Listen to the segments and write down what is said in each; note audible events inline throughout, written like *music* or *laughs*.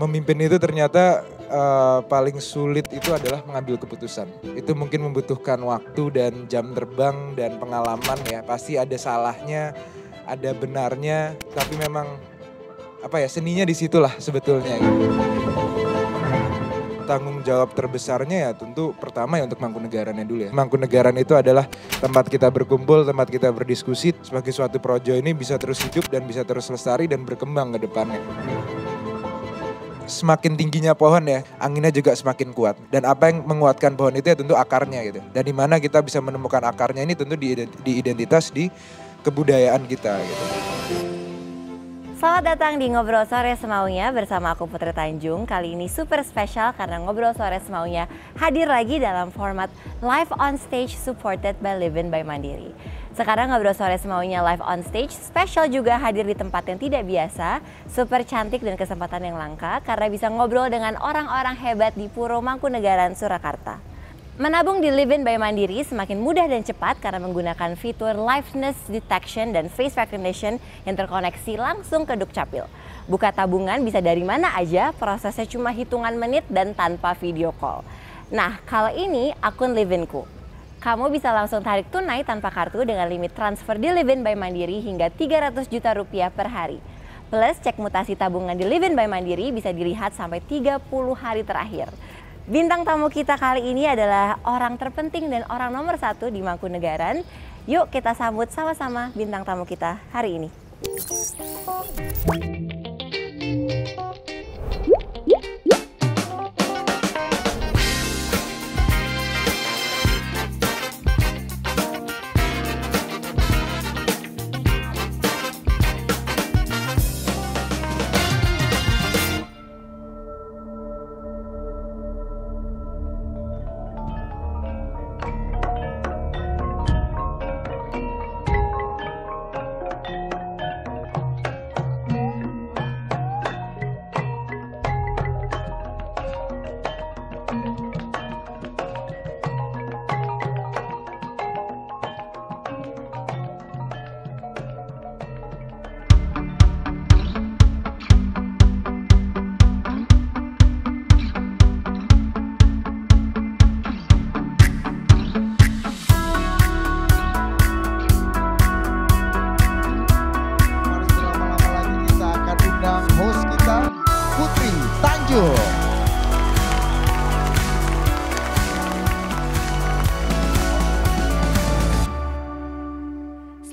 memimpin itu ternyata uh, paling sulit itu adalah mengambil keputusan. Itu mungkin membutuhkan waktu dan jam terbang dan pengalaman ya. Pasti ada salahnya, ada benarnya, tapi memang apa ya seninya di situlah sebetulnya. Tanggung jawab terbesarnya ya tentu pertama ya untuk mangkunegaranya dulu ya. Mangkunegaran itu adalah tempat kita berkumpul, tempat kita berdiskusi sebagai suatu projo ini bisa terus hidup dan bisa terus lestari dan berkembang ke depannya semakin tingginya pohon ya, anginnya juga semakin kuat. Dan apa yang menguatkan pohon itu ya tentu akarnya gitu. Dan di mana kita bisa menemukan akarnya ini tentu di, identitas di kebudayaan kita gitu. Selamat datang di Ngobrol Sore Semaunya bersama aku Putri Tanjung. Kali ini super spesial karena Ngobrol Sore Semaunya hadir lagi dalam format live on stage supported by Livin by Mandiri. Sekarang ngobrol sore semaunya live on stage, spesial juga hadir di tempat yang tidak biasa, super cantik dan kesempatan yang langka karena bisa ngobrol dengan orang-orang hebat di Puro Mangkunegaran, Surakarta. Menabung di Livin by Mandiri semakin mudah dan cepat karena menggunakan fitur liveness detection dan face recognition yang terkoneksi langsung ke Dukcapil. Buka tabungan bisa dari mana aja, prosesnya cuma hitungan menit dan tanpa video call. Nah, kalau ini akun Livinku kamu bisa langsung tarik tunai tanpa kartu dengan limit transfer di Livin by Mandiri hingga 300 juta rupiah per hari. Plus, cek mutasi tabungan di Livin by Mandiri bisa dilihat sampai 30 hari terakhir. Bintang tamu kita kali ini adalah orang terpenting dan orang nomor satu di Mangkunegaran. Yuk kita sambut sama-sama bintang tamu kita hari ini.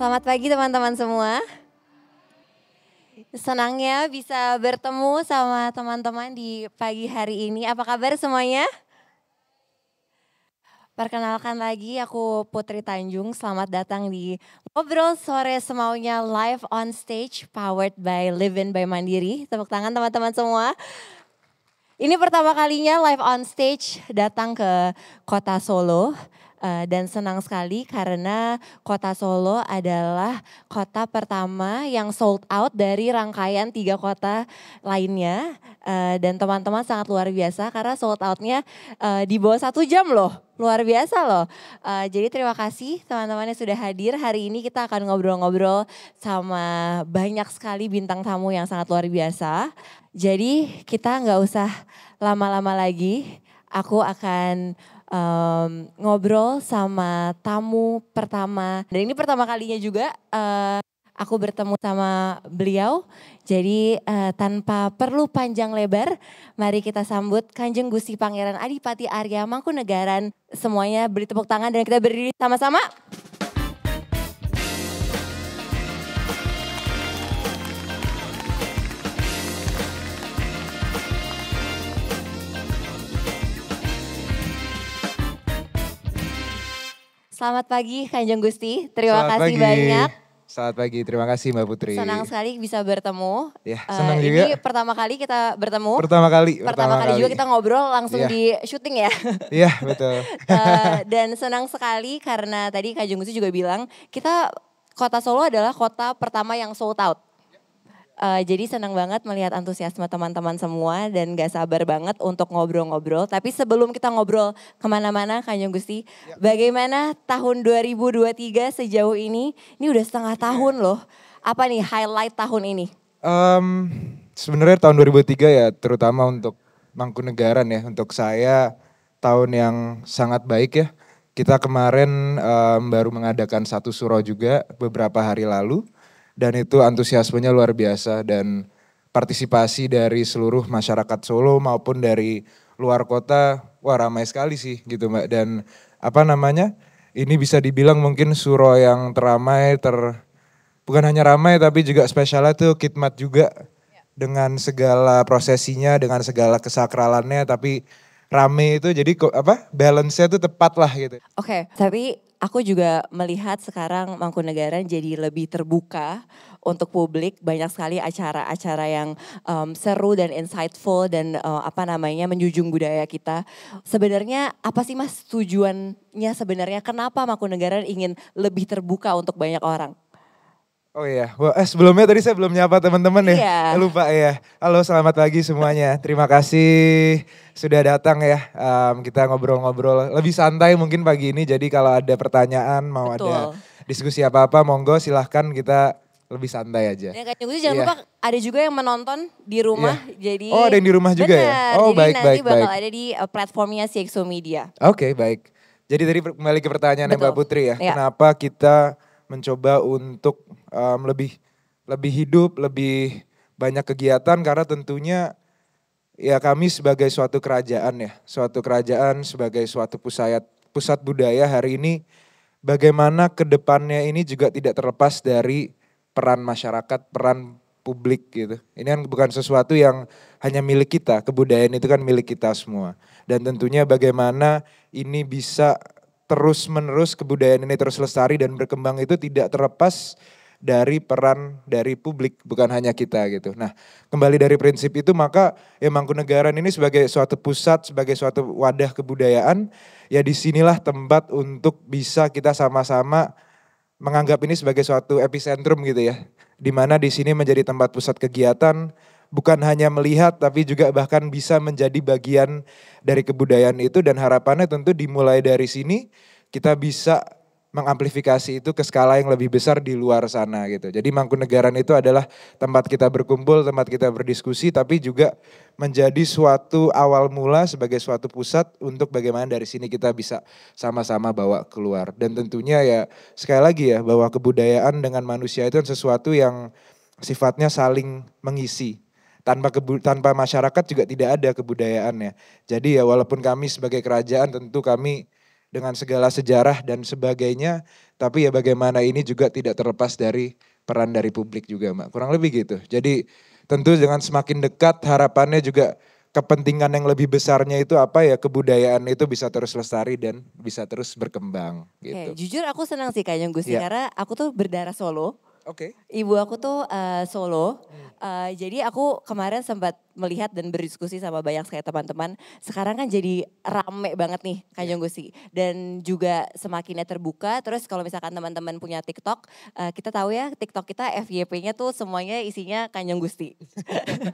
Selamat pagi teman-teman semua. Senangnya bisa bertemu sama teman-teman di pagi hari ini. Apa kabar semuanya? Perkenalkan lagi aku Putri Tanjung. Selamat datang di Ngobrol Sore Semaunya live on stage powered by Livin by Mandiri. Tepuk tangan teman-teman semua. Ini pertama kalinya live on stage datang ke kota Solo uh, dan senang sekali karena kota Solo adalah kota pertama yang sold out dari rangkaian tiga kota lainnya uh, dan teman-teman sangat luar biasa karena sold outnya uh, di bawah satu jam loh luar biasa loh uh, jadi terima kasih teman-teman yang sudah hadir hari ini kita akan ngobrol-ngobrol sama banyak sekali bintang tamu yang sangat luar biasa jadi kita nggak usah lama-lama lagi aku akan um, ngobrol sama tamu pertama. Dan ini pertama kalinya juga uh, aku bertemu sama beliau. Jadi uh, tanpa perlu panjang lebar, mari kita sambut Kanjeng Gusti Pangeran Adipati Arya Mangkunegaran. Semuanya beri tepuk tangan dan kita berdiri sama-sama. Selamat pagi Kanjeng Gusti, terima Selamat kasih pagi. banyak. Selamat pagi, terima kasih Mbak Putri. Senang sekali bisa bertemu. Ya, eh, senang uh, juga. Ini pertama kali kita bertemu. Pertama kali. Pertama, pertama kali, juga kita ngobrol langsung ya. di syuting ya. Iya, *laughs* betul. uh, *laughs* dan senang sekali karena tadi Kanjeng Gusti juga bilang, kita kota Solo adalah kota pertama yang sold out Uh, jadi senang banget melihat antusiasme teman-teman semua dan gak sabar banget untuk ngobrol-ngobrol. Tapi sebelum kita ngobrol kemana-mana, Kanyong Gusti, ya. bagaimana tahun 2023 sejauh ini? Ini udah setengah tahun loh. Apa nih highlight tahun ini? Um, Sebenarnya tahun 2003 ya terutama untuk Mangkunegaran ya. Untuk saya tahun yang sangat baik ya. Kita kemarin um, baru mengadakan satu surau juga beberapa hari lalu dan itu antusiasmenya luar biasa dan partisipasi dari seluruh masyarakat Solo maupun dari luar kota wah ramai sekali sih gitu Mbak dan apa namanya ini bisa dibilang mungkin suro yang teramai ter bukan hanya ramai tapi juga spesialnya tuh khidmat juga ya. dengan segala prosesinya dengan segala kesakralannya tapi rame itu jadi apa balance-nya itu tepat lah gitu. Oke, okay, tapi aku juga melihat sekarang Mangkunegaran jadi lebih terbuka untuk publik banyak sekali acara-acara yang um, seru dan insightful dan uh, apa namanya menjunjung budaya kita. Sebenarnya apa sih Mas tujuannya sebenarnya kenapa Mangkunegaran ingin lebih terbuka untuk banyak orang? Oh iya, Wah, eh, sebelumnya tadi saya belum nyapa teman-teman ya. Iya. Eh, lupa ya. Halo, selamat pagi semuanya. Terima kasih sudah datang ya. Um, kita ngobrol-ngobrol lebih santai mungkin pagi ini. Jadi kalau ada pertanyaan, mau Betul. ada diskusi apa-apa, monggo silahkan kita lebih santai aja. Ya, Kak jangan yeah. lupa ada juga yang menonton di rumah. Yeah. Jadi Oh, ada yang di rumah juga bener, ya? Oh, jadi baik, baik baik, bakal baik. ada di eh, platformnya CXO Media. Oke, okay, baik. Jadi tadi kembali ke pertanyaan Betul. Mbak Putri ya. Yeah. Kenapa kita mencoba untuk um, lebih lebih hidup, lebih banyak kegiatan karena tentunya ya kami sebagai suatu kerajaan ya, suatu kerajaan sebagai suatu pusat pusat budaya hari ini bagaimana ke depannya ini juga tidak terlepas dari peran masyarakat, peran publik gitu. Ini kan bukan sesuatu yang hanya milik kita, kebudayaan itu kan milik kita semua. Dan tentunya bagaimana ini bisa terus-menerus kebudayaan ini terus lestari dan berkembang itu tidak terlepas dari peran dari publik bukan hanya kita gitu. Nah, kembali dari prinsip itu maka ya Mangkunegaran ini sebagai suatu pusat, sebagai suatu wadah kebudayaan, ya disinilah tempat untuk bisa kita sama-sama menganggap ini sebagai suatu epicentrum gitu ya. Dimana di sini menjadi tempat pusat kegiatan, bukan hanya melihat tapi juga bahkan bisa menjadi bagian dari kebudayaan itu dan harapannya tentu dimulai dari sini kita bisa mengamplifikasi itu ke skala yang lebih besar di luar sana gitu. Jadi Mangkunegaran itu adalah tempat kita berkumpul, tempat kita berdiskusi, tapi juga menjadi suatu awal mula sebagai suatu pusat untuk bagaimana dari sini kita bisa sama-sama bawa keluar. Dan tentunya ya sekali lagi ya bahwa kebudayaan dengan manusia itu kan sesuatu yang sifatnya saling mengisi tanpa kebu tanpa masyarakat juga tidak ada kebudayaannya. Jadi ya walaupun kami sebagai kerajaan tentu kami dengan segala sejarah dan sebagainya, tapi ya bagaimana ini juga tidak terlepas dari peran dari publik juga, mak Kurang lebih gitu. Jadi tentu dengan semakin dekat harapannya juga kepentingan yang lebih besarnya itu apa ya kebudayaan itu bisa terus lestari dan bisa terus berkembang gitu. Okay, jujur aku senang sih kayaknya gus yeah. karena aku tuh berdarah Solo. Oke. Okay. Ibu aku tuh uh, Solo. Uh, jadi aku kemarin sempat melihat dan berdiskusi sama banyak sekali teman-teman. Sekarang kan jadi rame banget nih Kanjeng iya. Gusi dan juga semakinnya terbuka. Terus kalau misalkan teman-teman punya TikTok, eh, kita tahu ya TikTok kita FYP-nya tuh semuanya isinya Kanjeng Gusti. *laughs*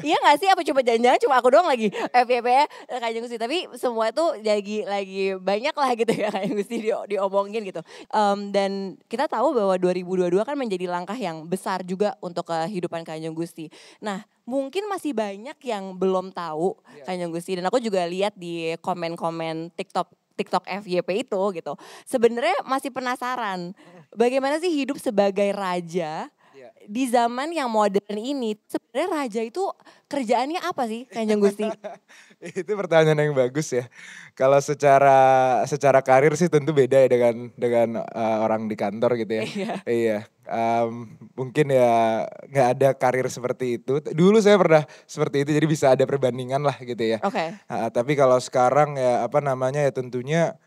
Iya gak sih? Apa coba jangan cuma aku doang lagi FYP nya eh, Kanjeng Gusti. Tapi semua tuh lagi lagi banyak lah gitu ya Kanjeng Gusti di, diomongin gitu. Um, dan kita tahu bahwa 2022 kan menjadi langkah yang besar juga untuk kehidupan Kanjeng Gusti. Nah mungkin masih banyak yang belum tahu yeah. Kanjeng Gusti dan aku juga lihat di komen-komen TikTok TikTok FYP itu gitu. Sebenarnya masih penasaran bagaimana sih hidup sebagai raja iya. di zaman yang modern ini. Sebenarnya raja itu kerjaannya apa sih Kanjeng Gusti? *laughs* itu pertanyaan yang bagus ya. Kalau secara secara karir sih tentu beda ya dengan dengan uh, orang di kantor gitu ya. Iya. iya um, mungkin ya nggak ada karir seperti itu. Dulu saya pernah seperti itu jadi bisa ada perbandingan lah gitu ya. Oke. Okay. Nah, tapi kalau sekarang ya apa namanya ya tentunya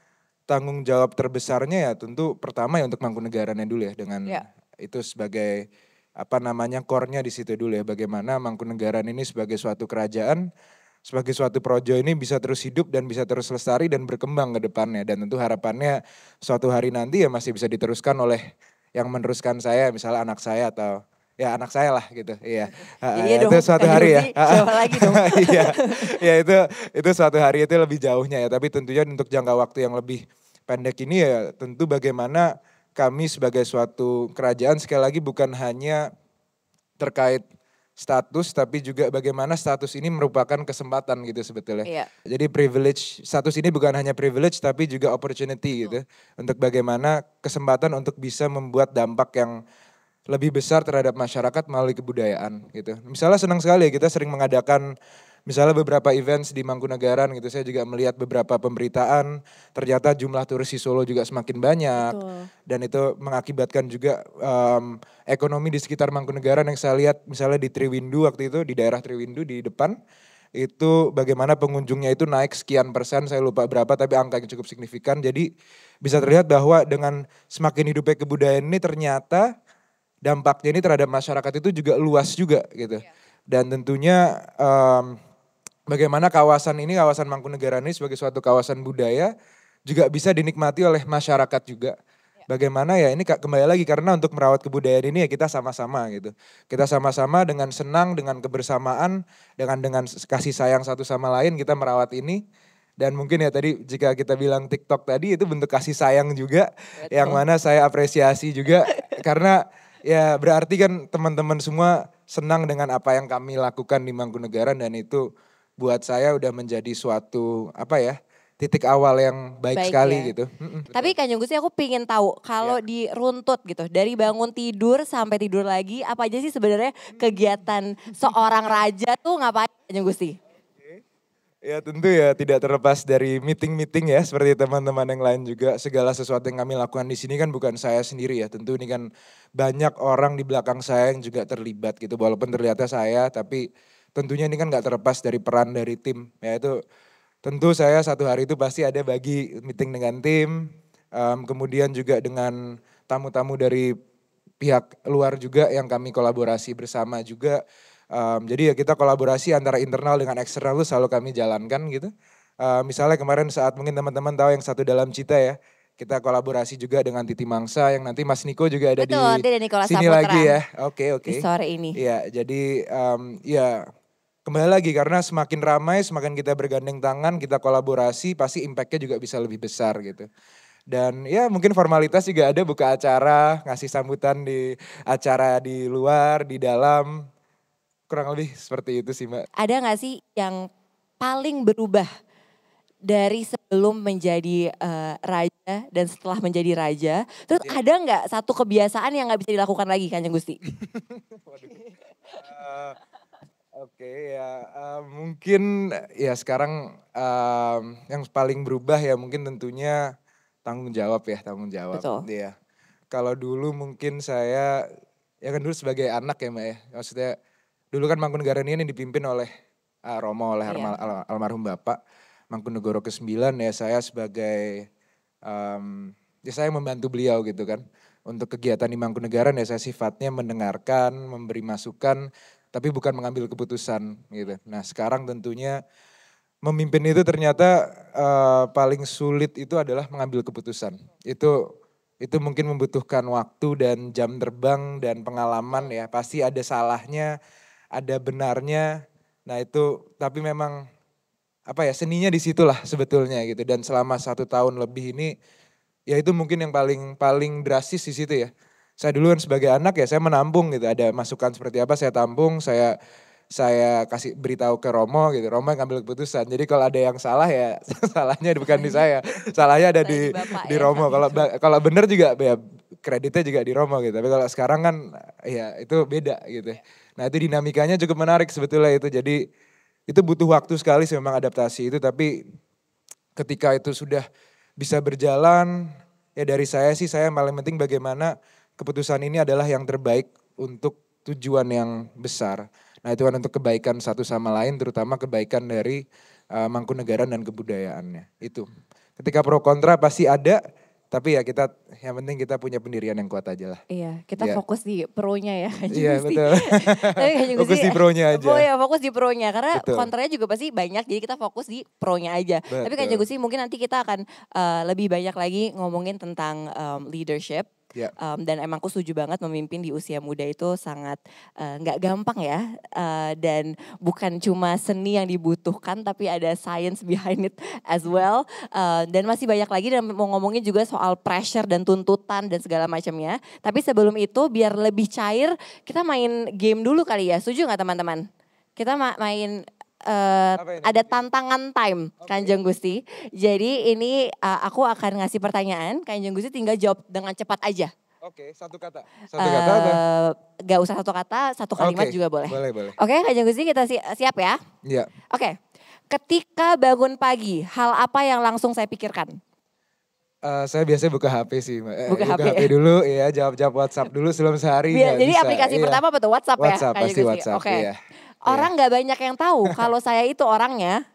tanggung jawab terbesarnya ya tentu pertama ya untuk negaranya dulu ya dengan yeah. itu sebagai apa namanya kornya di situ dulu ya bagaimana Mangkunegaran ini sebagai suatu kerajaan sebagai suatu projo ini bisa terus hidup dan bisa terus lestari dan berkembang ke depannya dan tentu harapannya suatu hari nanti ya masih bisa diteruskan oleh yang meneruskan saya misalnya anak saya atau ya anak saya lah gitu iya *laughs* iya itu dong, suatu hari ya *laughs* iya ya itu itu suatu hari itu lebih jauhnya ya tapi tentunya untuk jangka waktu yang lebih pendek ini ya tentu bagaimana kami sebagai suatu kerajaan sekali lagi bukan hanya terkait status tapi juga bagaimana status ini merupakan kesempatan gitu sebetulnya. Iya. Jadi privilege status ini bukan hanya privilege tapi juga opportunity gitu untuk bagaimana kesempatan untuk bisa membuat dampak yang lebih besar terhadap masyarakat melalui kebudayaan gitu. Misalnya senang sekali kita sering mengadakan misalnya beberapa events di Mangkunagaran gitu saya juga melihat beberapa pemberitaan ternyata jumlah turis di Solo juga semakin banyak Betul. dan itu mengakibatkan juga um, ekonomi di sekitar Mangkunagaran yang saya lihat misalnya di Triwindu waktu itu di daerah Triwindu di depan itu bagaimana pengunjungnya itu naik sekian persen saya lupa berapa tapi angka yang cukup signifikan jadi bisa terlihat bahwa dengan semakin hidupnya kebudayaan ini ternyata dampaknya ini terhadap masyarakat itu juga luas juga gitu iya. dan tentunya um, bagaimana kawasan ini, kawasan Mangkunegaran ini sebagai suatu kawasan budaya juga bisa dinikmati oleh masyarakat juga. Ya. Bagaimana ya ini kembali lagi karena untuk merawat kebudayaan ini ya kita sama-sama gitu. Kita sama-sama dengan senang, dengan kebersamaan, dengan dengan kasih sayang satu sama lain kita merawat ini. Dan mungkin ya tadi jika kita bilang TikTok tadi itu bentuk kasih sayang juga Betul. yang mana saya apresiasi juga *laughs* karena ya berarti kan teman-teman semua senang dengan apa yang kami lakukan di Mangkunegaran dan itu buat saya udah menjadi suatu apa ya titik awal yang baik, baik sekali ya. gitu. Tapi Kanjeng sih aku pingin tahu kalau ya. diruntut gitu dari bangun tidur sampai tidur lagi apa aja sih sebenarnya kegiatan seorang raja tuh ngapain Kanjeng sih. Ya tentu ya tidak terlepas dari meeting-meeting ya seperti teman-teman yang lain juga segala sesuatu yang kami lakukan di sini kan bukan saya sendiri ya tentu ini kan banyak orang di belakang saya yang juga terlibat gitu walaupun terlihatnya saya tapi tentunya ini kan nggak terlepas dari peran dari tim ya itu tentu saya satu hari itu pasti ada bagi meeting dengan tim um, kemudian juga dengan tamu-tamu dari pihak luar juga yang kami kolaborasi bersama juga um, jadi ya kita kolaborasi antara internal dengan eksternal itu selalu kami jalankan gitu uh, misalnya kemarin saat mungkin teman-teman tahu yang satu dalam cita ya kita kolaborasi juga dengan Titi Mangsa yang nanti Mas Niko juga ada Betul, di sini Saputra. lagi ya. Oke okay, oke. Okay. sore ini. Iya, ya jadi um, ya kembali lagi karena semakin ramai, semakin kita bergandeng tangan, kita kolaborasi, pasti impactnya juga bisa lebih besar gitu. Dan ya mungkin formalitas juga ada buka acara, ngasih sambutan di acara di luar, di dalam. Kurang lebih seperti itu sih Mbak. Ada nggak sih yang paling berubah dari sebelum menjadi uh, raja dan setelah menjadi raja? Terus ya. ada nggak satu kebiasaan yang nggak bisa dilakukan lagi Kanjeng Gusti? *laughs* Waduh. Uh Oke ya uh, mungkin ya sekarang uh, yang paling berubah ya mungkin tentunya tanggung jawab ya tanggung jawab. Betul. Gitu ya kalau dulu mungkin saya ya kan dulu sebagai anak ya mbak ya maksudnya dulu kan Mangkunegaran ini dipimpin oleh uh, Romo oleh iya. almarhum bapak Mangkunegoro ke 9 ya saya sebagai um, ya saya membantu beliau gitu kan untuk kegiatan di Mangkunegaran ya saya sifatnya mendengarkan memberi masukan tapi bukan mengambil keputusan gitu. Nah sekarang tentunya memimpin itu ternyata uh, paling sulit itu adalah mengambil keputusan. Itu itu mungkin membutuhkan waktu dan jam terbang dan pengalaman ya. Pasti ada salahnya, ada benarnya. Nah itu tapi memang apa ya seninya di situlah sebetulnya gitu dan selama satu tahun lebih ini ya itu mungkin yang paling paling drastis di situ ya saya dulu kan sebagai anak ya saya menampung gitu ada masukan seperti apa saya tampung saya saya kasih beritahu ke Romo gitu. Romo yang ngambil keputusan. Jadi kalau ada yang salah ya *laughs* salahnya bukan di saya. Salahnya ada di di, di ya. Romo. Kalau kalau benar juga ya kreditnya juga di Romo gitu. Tapi kalau sekarang kan ya itu beda gitu. Nah, itu dinamikanya cukup menarik sebetulnya itu. Jadi itu butuh waktu sekali sih memang adaptasi itu tapi ketika itu sudah bisa berjalan ya dari saya sih saya yang paling penting bagaimana keputusan ini adalah yang terbaik untuk tujuan yang besar. Nah itu kan untuk kebaikan satu sama lain, terutama kebaikan dari uh, Mangkunegaran dan kebudayaannya. Itu. Ketika pro kontra pasti ada, tapi ya kita yang penting kita punya pendirian yang kuat aja lah. Iya, kita yeah. fokus di pro-nya ya. Iya betul. *laughs* Tapi fokus di pro-nya aja. Oh ya fokus di pro-nya, karena betul. kontranya juga pasti banyak jadi kita fokus di pro-nya aja. Betul. Tapi kan sih mungkin nanti kita akan uh, lebih banyak lagi ngomongin tentang um, leadership Yeah. Ya. Um, dan emang aku setuju banget memimpin di usia muda itu sangat eh, nggak uh, gampang ya. Uh, dan bukan cuma seni yang dibutuhkan tapi ada science behind it as well. Uh, dan masih banyak lagi dan mau ngomongin juga soal pressure dan tuntutan dan segala macamnya. Tapi sebelum itu biar lebih cair kita main game dulu kali ya. Setuju nggak teman-teman? Kita ma main uh, ada tantangan time okay. Kanjeng Gusti. Jadi ini uh, aku akan ngasih pertanyaan, Kanjeng Gusti tinggal jawab dengan cepat aja. Oke, okay, satu kata. Satu kata eh, Gak usah satu kata, satu kalimat okay. juga boleh. Boleh, boleh. Oke, okay, Kanjeng Gusti kita si siap ya? Iya. Yeah. Oke. Okay. Ketika bangun pagi, hal apa yang langsung saya pikirkan? Uh, saya biasanya buka HP sih, buka, Buka, buka HP. HP dulu, ya jawab-jawab WhatsApp dulu sebelum sehari. Biar, ya jadi bisa. aplikasi iya. pertama apa tuh WhatsApp, WhatsApp ya? WhatsApp pasti WhatsApp. Oke. Okay. Iya. Iya. Orang nggak yeah. banyak yang tahu *laughs* kalau saya itu orangnya.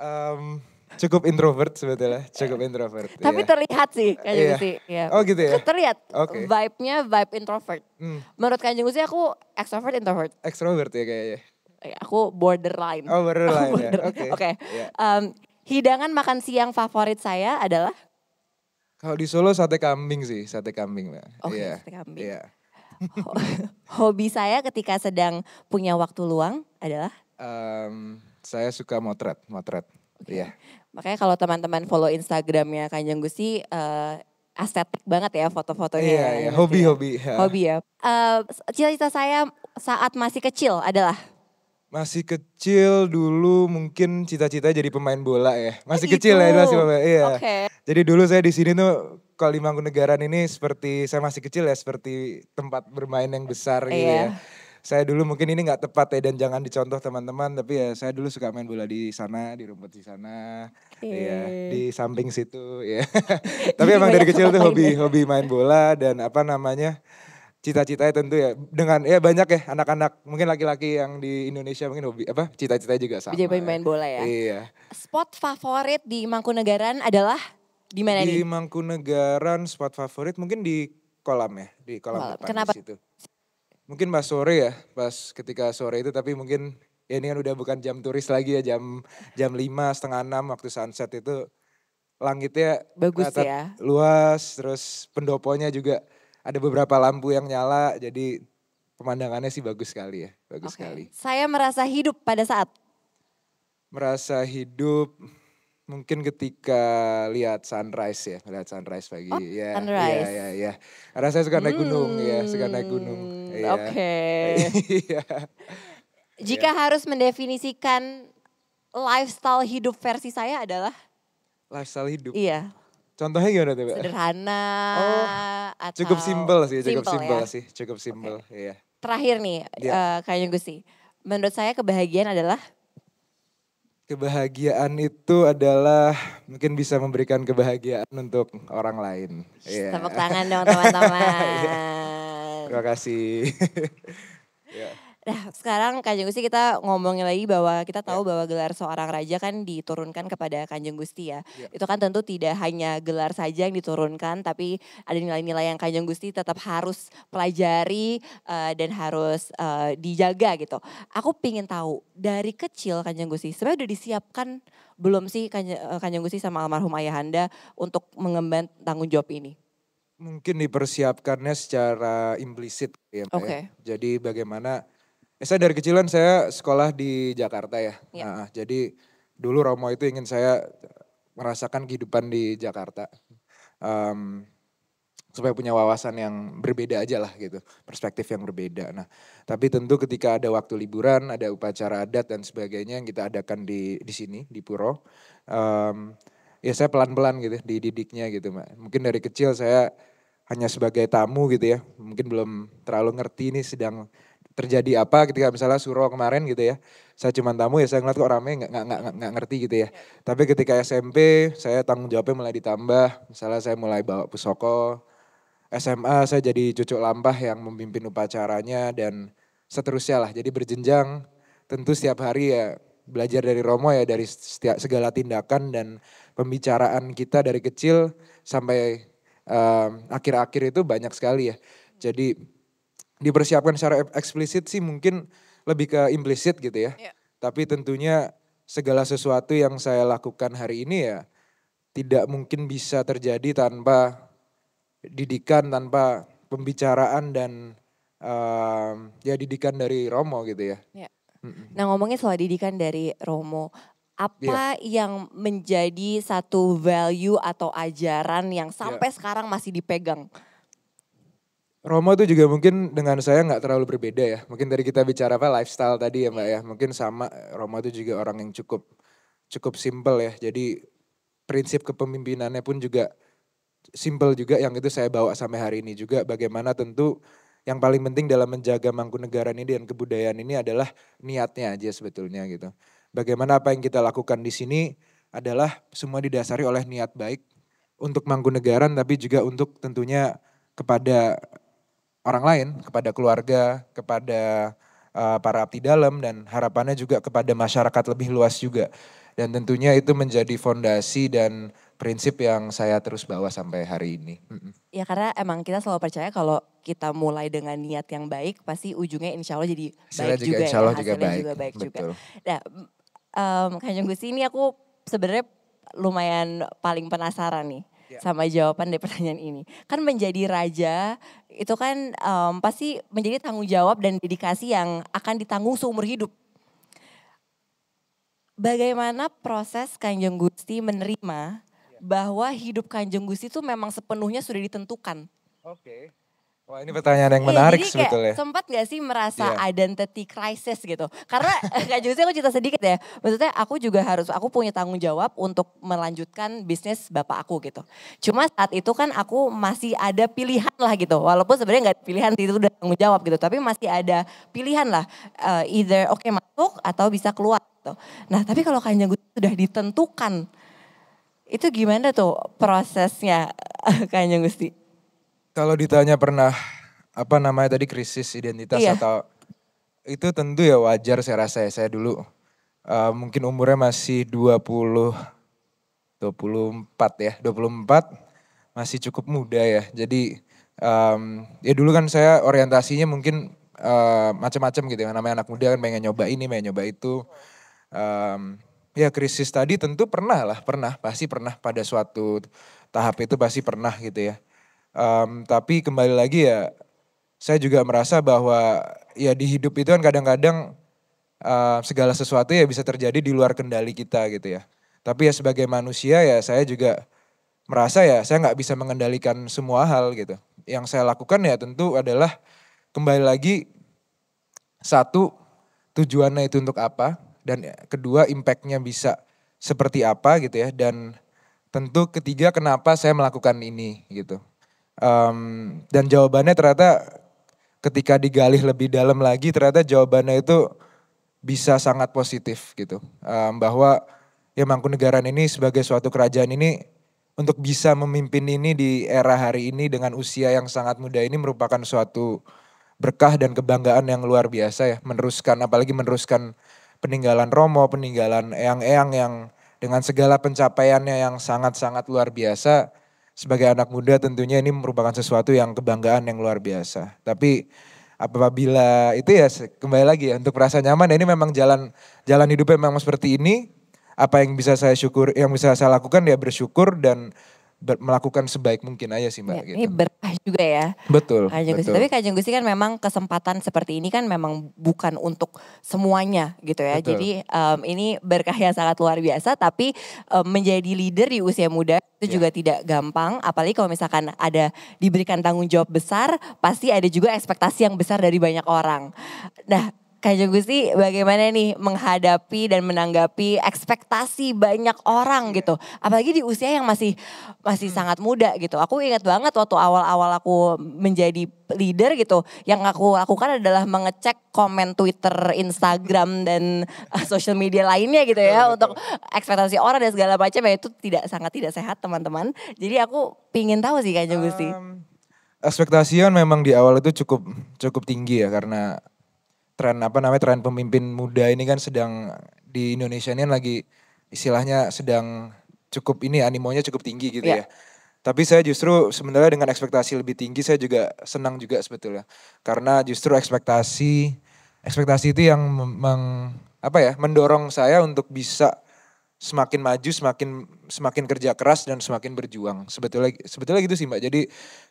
Um, cukup introvert sebetulnya, cukup introvert. Tapi yeah. terlihat sih iya. kayaknya yeah. Gitu sih. Yeah. Oh gitu ya? Terlihat okay. vibe-nya vibe introvert. Hmm. Menurut Kanjeng Gusi aku extrovert introvert. Extrovert ya kayaknya. Iya, aku borderline. Oh borderline, ya? *laughs* oke. Okay. okay. Yeah. Um, hidangan makan siang favorit saya adalah? Kalau di Solo sate kambing sih, sate kambing. lah. Oke, okay, yeah. sate kambing. Yeah. *laughs* hobi saya ketika sedang punya waktu luang adalah? Um, saya suka motret, motret. Okay. Iya. Yeah. Makanya kalau teman-teman follow Instagramnya Kanjeng Gusti, uh, eh, estetik banget ya foto-fotonya. yeah, Yeah. hobi-hobi. Gitu ya. Hobi ya. Uh, cita-cita saya saat masih kecil adalah? Masih kecil dulu mungkin cita-cita jadi pemain bola ya. Masih kecil gitu. ya masih pemain. Iya. Okay. Jadi dulu saya di sini tuh kalau di Mangkunegaran ini seperti saya masih kecil ya seperti tempat bermain yang besar gitu yeah. ya. Saya dulu mungkin ini nggak tepat ya dan jangan dicontoh teman-teman tapi ya saya dulu suka main bola di sana, di rumput di sana. Okay. Iya, di samping situ ya. *laughs* tapi emang dari kecil tuh hobi ya. hobi main bola dan apa namanya? cita-citanya tentu ya dengan ya banyak ya anak-anak mungkin laki-laki yang di Indonesia mungkin hobi apa cita cita juga sama. Jadi main ya. bola ya. Iya. Spot favorit di Mangkunegaran adalah di mana nih? Di Mangkunegaran spot favorit mungkin di kolam ya, di kolam, kolam. Kenapa? situ. Mungkin pas sore ya, pas ketika sore itu tapi mungkin ya ini kan udah bukan jam turis lagi ya jam jam lima setengah enam waktu sunset itu langitnya bagus ya luas terus pendoponya juga ada beberapa lampu yang nyala jadi pemandangannya sih bagus sekali ya, bagus okay. sekali. Saya merasa hidup pada saat merasa hidup mungkin ketika lihat sunrise ya, lihat sunrise pagi. Oh, ya, sunrise. Ya, ya, ya. Karena saya suka naik gunung iya, hmm. ya, suka naik gunung. Ya. Oke. Okay. Iya. *laughs* Jika ya. harus mendefinisikan lifestyle hidup versi saya adalah lifestyle hidup. Iya, Contohnya gimana tuh, Sederhana oh, cukup simpel sih, cukup simpel ya? sih, cukup simpel, okay. iya. Terakhir nih, yeah. Iya. uh, kayaknya gue sih. Menurut saya kebahagiaan adalah Kebahagiaan itu adalah mungkin bisa memberikan kebahagiaan untuk orang lain. Yeah. Iya. Tepuk tangan dong teman-teman. *laughs* Iya. Terima kasih. *laughs* yeah. Nah sekarang Kanjeng Gusti kita ngomongin lagi bahwa kita tahu yeah. bahwa gelar seorang raja kan diturunkan kepada Kanjeng Gusti ya. Yeah. Itu kan tentu tidak hanya gelar saja yang diturunkan tapi ada nilai-nilai yang Kanjeng Gusti tetap harus pelajari uh, dan harus uh, dijaga gitu. Aku pingin tahu dari kecil Kanjeng Gusti sebenarnya udah disiapkan belum sih eh, Kanjeng, Gusti sama almarhum ayahanda untuk mengemban tanggung jawab ini? Mungkin dipersiapkannya secara implisit ya. ya. Oke. Okay. Ya. Jadi bagaimana Eh, saya dari kecilan saya sekolah di Jakarta ya. ya. Nah, jadi dulu Romo itu ingin saya merasakan kehidupan di Jakarta. Um, supaya punya wawasan yang berbeda aja lah gitu, perspektif yang berbeda. Nah, tapi tentu ketika ada waktu liburan, ada upacara adat dan sebagainya yang kita adakan di di sini di Puro, um, ya saya pelan-pelan gitu dididiknya gitu, mbak. Mungkin dari kecil saya hanya sebagai tamu gitu ya, mungkin belum terlalu ngerti ini sedang terjadi apa ketika misalnya Suro kemarin gitu ya. Saya cuma tamu ya saya ngeliat kok rame nggak nggak nggak ngerti gitu ya. Iya. Tapi ketika SMP saya tanggung jawabnya mulai ditambah. Misalnya saya mulai bawa pusoko. SMA saya jadi cucuk lampah yang memimpin upacaranya dan seterusnya lah. Jadi berjenjang tentu setiap hari ya belajar dari Romo ya dari setiap segala tindakan dan pembicaraan kita dari kecil sampai akhir-akhir um, akhir -akhir itu banyak sekali ya. Hmm. Jadi dipersiapkan secara eksplisit sih mungkin lebih ke implisit gitu ya. Yeah. Tapi tentunya segala sesuatu yang saya lakukan hari ini ya tidak mungkin bisa terjadi tanpa didikan, tanpa pembicaraan dan um, ya didikan dari Romo gitu ya. Yeah. Nah ngomongin soal didikan dari Romo, apa yeah. yang menjadi satu value atau ajaran yang iya. sampai yeah. sekarang masih dipegang? Romo tuh juga mungkin dengan saya nggak terlalu berbeda ya. Mungkin dari kita bicara apa lifestyle tadi ya mbak ya. Mungkin sama Romo itu juga orang yang cukup cukup simpel ya. Jadi prinsip kepemimpinannya pun juga simpel juga yang itu saya bawa sampai hari ini juga. Bagaimana tentu yang paling penting dalam menjaga Mangkunegaran ini dan kebudayaan ini adalah niatnya aja sebetulnya gitu. Bagaimana apa yang kita lakukan di sini adalah semua didasari oleh niat baik untuk Mangkunegaran tapi juga untuk tentunya kepada orang lain, kepada keluarga, kepada uh, para abdi dalam dan harapannya juga kepada masyarakat lebih luas juga. Dan tentunya itu menjadi fondasi dan prinsip yang saya terus bawa sampai hari ini. Ya karena emang kita selalu percaya kalau kita mulai dengan niat yang baik pasti ujungnya insya Allah jadi baik juga, juga insya ya, Allah ya. juga baik, juga baik Betul. juga. Nah, um, Kanjeng Gusti ini aku sebenarnya lumayan paling penasaran nih Ya. sama jawaban dari *laughs* pertanyaan ini. Kan menjadi raja itu kan um, pasti menjadi tanggung jawab dan dedikasi yang akan ditanggung seumur hidup. Bagaimana proses Kanjeng Gusti menerima ya. bahwa hidup Kanjeng Gusti itu memang sepenuhnya sudah ditentukan? Oke. Okay. Wah ini pertanyaan yang iya, menarik iya, sebetulnya. Sempat gak sih merasa yeah. identity crisis gitu? Karena *laughs* gak justru sih aku cerita sedikit ya. Maksudnya aku juga harus, aku punya tanggung jawab untuk melanjutkan bisnis bapak aku gitu. Cuma saat itu kan aku masih ada pilihan lah gitu. Walaupun sebenarnya gak pilihan itu udah tanggung jawab gitu. Tapi masih ada pilihan lah. Uh, either oke okay, masuk atau bisa keluar gitu. Nah tapi kalau kanjeng sudah ditentukan. Itu gimana tuh prosesnya *laughs* kanjeng Gusti? kalau ditanya pernah apa namanya tadi krisis identitas iya. atau itu tentu ya wajar saya rasa ya. Saya dulu uh, mungkin umurnya masih 20 24 ya, 24 masih cukup muda ya. Jadi um, ya dulu kan saya orientasinya mungkin uh, macam-macam gitu ya. Namanya anak muda kan pengen nyoba ini, pengen nyoba itu. Um, ya krisis tadi tentu pernah lah, pernah, pasti pernah pada suatu tahap itu pasti pernah gitu ya. Um, tapi kembali lagi ya, saya juga merasa bahwa ya di hidup itu kan kadang-kadang uh, segala sesuatu ya bisa terjadi di luar kendali kita gitu ya. Tapi ya sebagai manusia ya saya juga merasa ya saya nggak bisa mengendalikan semua hal gitu. Yang saya lakukan ya tentu adalah kembali lagi satu tujuannya itu untuk apa dan kedua impactnya bisa seperti apa gitu ya dan tentu ketiga kenapa saya melakukan ini gitu. Um, dan jawabannya ternyata ketika digali lebih dalam lagi ternyata jawabannya itu bisa sangat positif gitu. Um, bahwa ya Mangkunegaran ini sebagai suatu kerajaan ini untuk bisa memimpin ini di era hari ini dengan usia yang sangat muda ini merupakan suatu berkah dan kebanggaan yang luar biasa ya. Meneruskan apalagi meneruskan peninggalan Romo, peninggalan Eyang-eyang yang dengan segala pencapaiannya yang sangat-sangat luar biasa sebagai anak muda tentunya ini merupakan sesuatu yang kebanggaan yang luar biasa. Tapi apabila itu ya kembali lagi ya untuk merasa nyaman ya ini memang jalan jalan hidupnya memang seperti ini. Apa yang bisa saya syukur, yang bisa saya lakukan ya bersyukur dan melakukan sebaik mungkin aja sih mbak. Ya, gitu. Ini berkah juga ya. Betul. Kanjeng betul. Gusti. Tapi Kanjeng Gusti kan memang kesempatan seperti ini kan memang bukan untuk semuanya gitu ya. Betul. Jadi um, ini berkah yang sangat luar biasa. Tapi um, menjadi leader di usia muda itu ya. juga tidak gampang. Apalagi kalau misalkan ada diberikan tanggung jawab besar, pasti ada juga ekspektasi yang besar dari banyak orang. Nah Kak sih bagaimana nih menghadapi dan menanggapi ekspektasi banyak orang iya. gitu. Apalagi di usia yang masih masih hmm. sangat muda gitu. Aku ingat banget waktu awal-awal aku menjadi leader gitu, yang aku lakukan adalah mengecek komen Twitter, Instagram dan uh, social media lainnya gitu ya betul, untuk ekspektasi orang dan segala macam ya itu tidak sangat tidak sehat teman-teman. Jadi aku pingin tahu sih Kak Jagusi. Um, ekspektasi memang di awal itu cukup cukup tinggi ya karena tren apa namanya tren pemimpin muda ini kan sedang di Indonesia ini kan lagi istilahnya sedang cukup ini animonya cukup tinggi gitu yeah. ya. Tapi saya justru sebenarnya dengan ekspektasi lebih tinggi saya juga senang juga sebetulnya. Karena justru ekspektasi ekspektasi itu yang meng, apa ya mendorong saya untuk bisa semakin maju, semakin semakin kerja keras dan semakin berjuang. Sebetulnya sebetulnya gitu sih Mbak. Jadi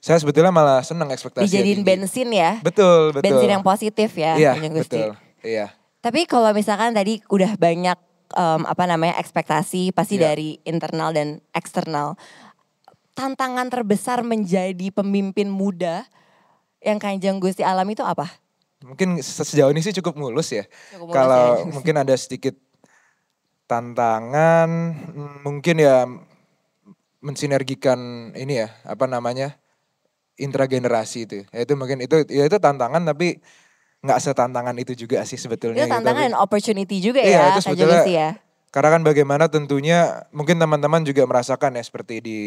saya sebetulnya malah senang ekspektasi. Dijadiin bensin ya. Betul, betul. Bensin yang positif ya. Iya, betul. Iya. Tapi kalau misalkan tadi udah banyak um, apa namanya ekspektasi pasti iya. dari internal dan eksternal. Tantangan terbesar menjadi pemimpin muda yang Kanjeng Gusti Alam itu apa? Mungkin sejauh ini sih cukup mulus ya. Cukup mulus Kalau ya. mungkin ada sedikit tantangan mungkin ya mensinergikan ini ya apa namanya intragenerasi itu ya itu mungkin itu ya itu tantangan tapi nggak setantangan itu juga sih sebetulnya itu gitu. tantangan gitu. dan opportunity juga iya, ya itu sebetulnya sih ya karena kan bagaimana tentunya mungkin teman-teman juga merasakan ya seperti di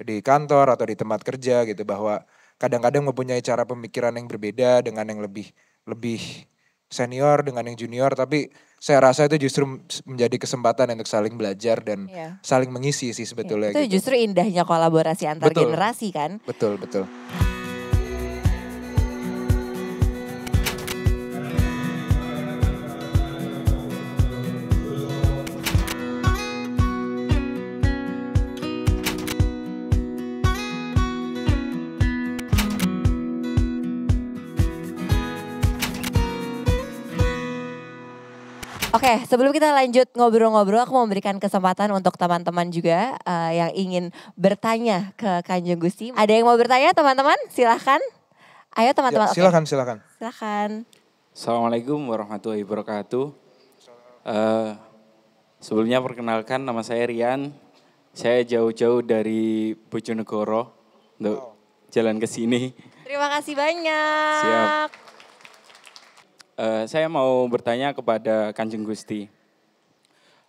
di kantor atau di tempat kerja gitu bahwa kadang-kadang mempunyai cara pemikiran yang berbeda dengan yang lebih lebih senior dengan yang junior tapi saya rasa itu justru menjadi kesempatan untuk saling belajar dan yeah. saling mengisi sih sebetulnya. Yeah, itu gitu. justru indahnya kolaborasi antar betul. generasi kan. Betul betul. Oke, okay, sebelum kita lanjut ngobrol-ngobrol, aku mau memberikan kesempatan untuk teman-teman juga uh, yang ingin bertanya ke Kanjeng Gusti. Ada yang mau bertanya, teman-teman? Silahkan. Ayo teman-teman. Ya, silahkan, okay. silakan. Silakan. Assalamualaikum warahmatullahi wabarakatuh. Uh, sebelumnya perkenalkan nama saya Rian. Saya jauh-jauh dari Bojonegoro untuk wow. jalan ke sini. Terima kasih banyak. Siap. Uh, saya mau bertanya kepada Kanjeng Gusti.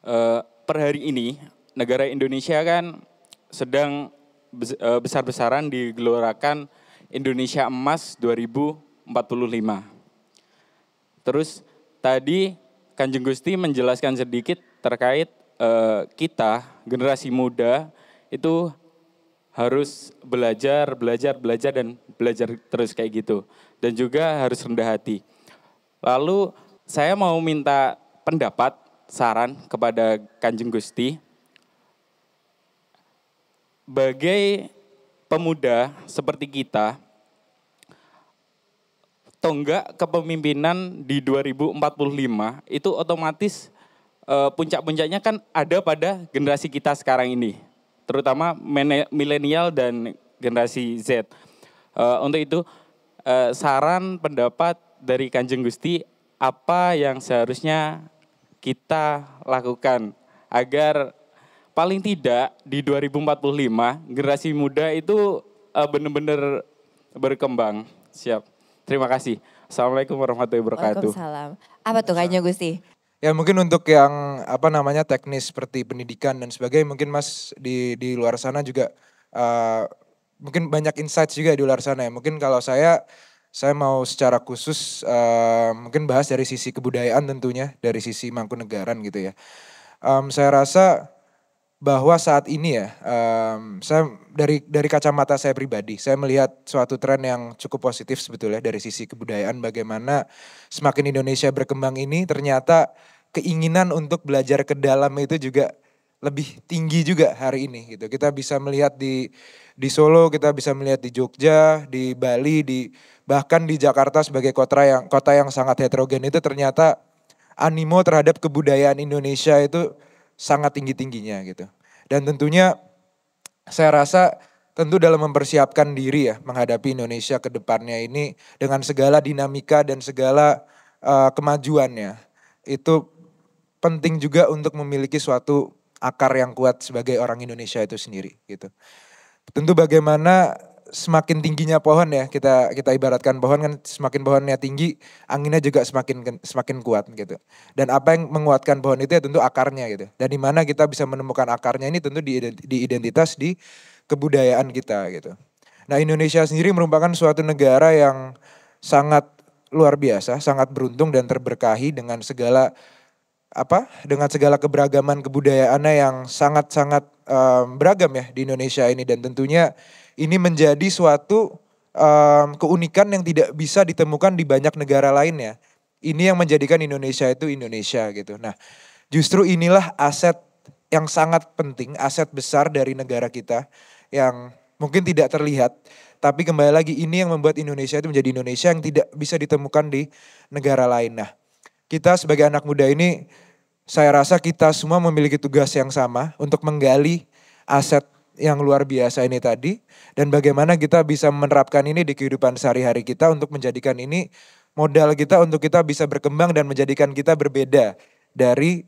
Uh, per hari ini negara Indonesia kan sedang eh, besar-besaran digelorakan Indonesia Emas 2045. Terus tadi Kanjeng Gusti menjelaskan sedikit terkait uh, kita generasi muda itu harus belajar, belajar, belajar dan belajar terus kayak gitu. Dan juga harus rendah hati Lalu saya mau minta pendapat, saran kepada Kanjeng Gusti. Bagai pemuda seperti kita, tonggak kepemimpinan di 2045 itu otomatis uh, puncak-puncaknya kan ada pada generasi kita sekarang ini, terutama milenial dan generasi Z. Uh, untuk itu uh, saran pendapat dari Kanjeng Gusti apa yang seharusnya kita lakukan agar paling tidak di 2045 generasi muda itu eh, benar-benar berkembang. Siap. Terima kasih. Assalamualaikum warahmatullahi wabarakatuh. Waalaikumsalam. Apa tuh kayaknya Gusti? Ya mungkin untuk yang apa namanya teknis seperti pendidikan dan sebagainya mungkin Mas di di luar sana juga uh, mungkin banyak insight juga di luar sana ya. Mungkin kalau saya saya mau secara khusus uh, mungkin bahas dari sisi kebudayaan tentunya, dari sisi mangkunegaran gitu ya. Um, saya rasa bahwa saat ini ya, um, saya dari dari kacamata saya pribadi, saya melihat suatu tren yang cukup positif sebetulnya dari sisi kebudayaan bagaimana semakin Indonesia berkembang ini ternyata keinginan untuk belajar ke dalam itu juga lebih tinggi juga hari ini gitu. Kita bisa melihat di di Solo, kita bisa melihat di Jogja, di Bali, di bahkan di Jakarta sebagai kota yang kota yang sangat heterogen itu ternyata animo terhadap kebudayaan Indonesia itu sangat tinggi-tingginya gitu. Dan tentunya saya rasa tentu dalam mempersiapkan diri ya menghadapi Indonesia ke depannya ini dengan segala dinamika dan segala uh, kemajuannya. Itu penting juga untuk memiliki suatu akar yang kuat sebagai orang Indonesia itu sendiri gitu. Tentu bagaimana semakin tingginya pohon ya kita kita ibaratkan pohon kan semakin pohonnya tinggi anginnya juga semakin semakin kuat gitu dan apa yang menguatkan pohon itu ya tentu akarnya gitu dan di mana kita bisa menemukan akarnya ini tentu di, identitas di kebudayaan kita gitu nah Indonesia sendiri merupakan suatu negara yang sangat luar biasa sangat beruntung dan terberkahi dengan segala apa dengan segala keberagaman kebudayaannya yang sangat-sangat um, beragam ya di Indonesia ini dan tentunya ini menjadi suatu um, keunikan yang tidak bisa ditemukan di banyak negara lain ya Ini yang menjadikan Indonesia itu Indonesia gitu. Nah, justru inilah aset yang sangat penting, aset besar dari negara kita yang mungkin tidak terlihat, tapi kembali lagi ini yang membuat Indonesia itu menjadi Indonesia yang tidak bisa ditemukan di negara lain. Nah, kita sebagai anak muda ini, saya rasa kita semua memiliki tugas yang sama untuk menggali aset yang luar biasa ini tadi dan bagaimana kita bisa menerapkan ini di kehidupan sehari-hari kita untuk menjadikan ini modal kita untuk kita bisa berkembang dan menjadikan kita berbeda dari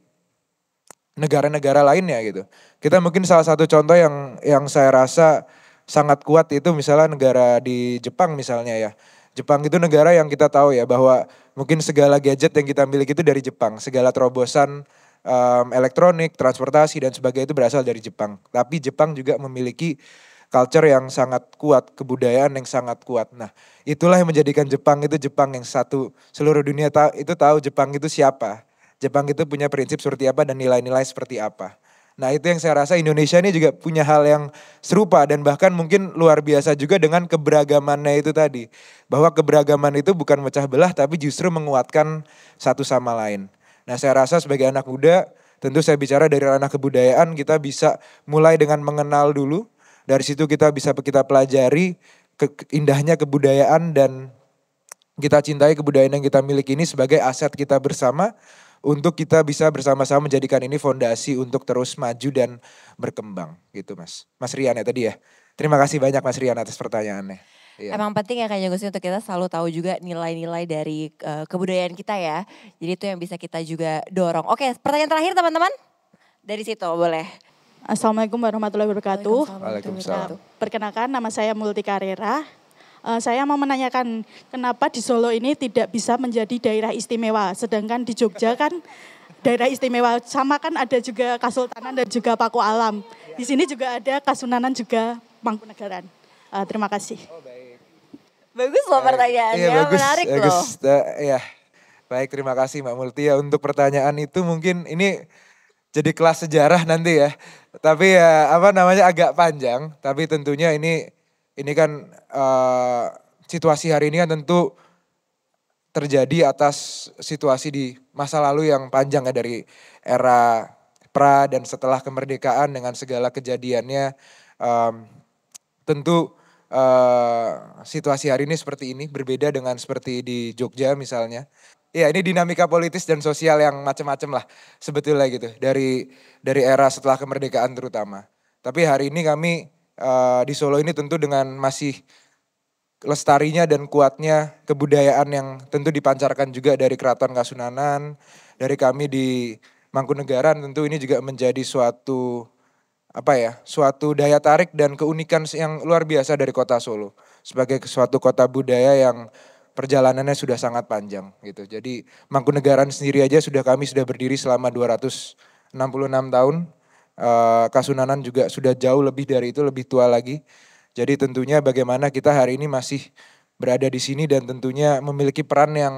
negara-negara lainnya gitu. Kita mungkin salah satu contoh yang yang saya rasa sangat kuat itu misalnya negara di Jepang misalnya ya Jepang itu negara yang kita tahu ya bahwa mungkin segala gadget yang kita miliki itu dari Jepang, segala terobosan um, elektronik, transportasi dan sebagainya itu berasal dari Jepang. Tapi Jepang juga memiliki culture yang sangat kuat, kebudayaan yang sangat kuat. Nah, itulah yang menjadikan Jepang itu Jepang yang satu. Seluruh dunia tahu itu tahu Jepang itu siapa. Jepang itu punya prinsip seperti apa dan nilai-nilai seperti apa. Nah itu yang saya rasa Indonesia ini juga punya hal yang serupa dan bahkan mungkin luar biasa juga dengan keberagamannya itu tadi. Bahwa keberagaman itu bukan mecah belah tapi justru menguatkan satu sama lain. Nah saya rasa sebagai anak muda tentu saya bicara dari ranah kebudayaan kita bisa mulai dengan mengenal dulu. Dari situ kita bisa kita pelajari ke, kebudayaan dan kita cintai kebudayaan yang kita miliki ini sebagai aset kita bersama untuk kita bisa bersama-sama menjadikan ini fondasi untuk terus maju dan berkembang gitu Mas. Mas Rian ya tadi ya. Terima kasih banyak Mas Rian atas pertanyaannya. Yeah. Emang penting ya Kak Jagosi untuk kita selalu tahu juga nilai-nilai dari uh, kebudayaan kita ya. Jadi itu yang bisa kita juga dorong. Oke, pertanyaan terakhir teman-teman. Dari situ boleh. Assalamualaikum warahmatullahi wabarakatuh. Waalaikumsalam. Waalaikumsalam. Perkenalkan nama saya Multikarera. Eh, saya mau menanyakan kenapa di Solo ini tidak bisa menjadi daerah istimewa, sedangkan di Jogja kan daerah istimewa sama kan ada juga Kasultanan dan juga Paku Alam. Di sini juga ada Kasunanan juga Mangkunegaran. Uh, eh, terima kasih. Oh, baik. Bagus loh eh, pertanyaannya, iya, bagus, menarik bagus. loh. Uh, ya. Baik, terima kasih Mbak Multia untuk pertanyaan itu mungkin ini jadi kelas sejarah nanti ya. Tapi ya apa namanya agak panjang, tapi tentunya ini ini kan uh, situasi hari ini kan tentu terjadi atas situasi di masa lalu yang panjang ya dari era pra dan setelah kemerdekaan dengan segala kejadiannya um, tentu uh, situasi hari ini seperti ini berbeda dengan seperti di Jogja misalnya ya ini dinamika politis dan sosial yang macam-macam lah sebetulnya gitu dari dari era setelah kemerdekaan terutama tapi hari ini kami Eh, di Solo ini tentu dengan masih lestarinya dan kuatnya kebudayaan yang tentu dipancarkan juga dari Keraton Kasunanan, dari kami di Mangkunegaran tentu ini juga menjadi suatu apa ya, suatu daya tarik dan keunikan yang luar biasa dari kota Solo sebagai suatu kota budaya yang perjalanannya sudah sangat panjang gitu. Jadi Mangkunegaran sendiri aja sudah kami sudah berdiri selama 266 tahun Eh, Kasunanan juga sudah jauh lebih dari itu, lebih tua lagi. Jadi tentunya bagaimana kita hari ini masih berada di sini dan tentunya memiliki peran yang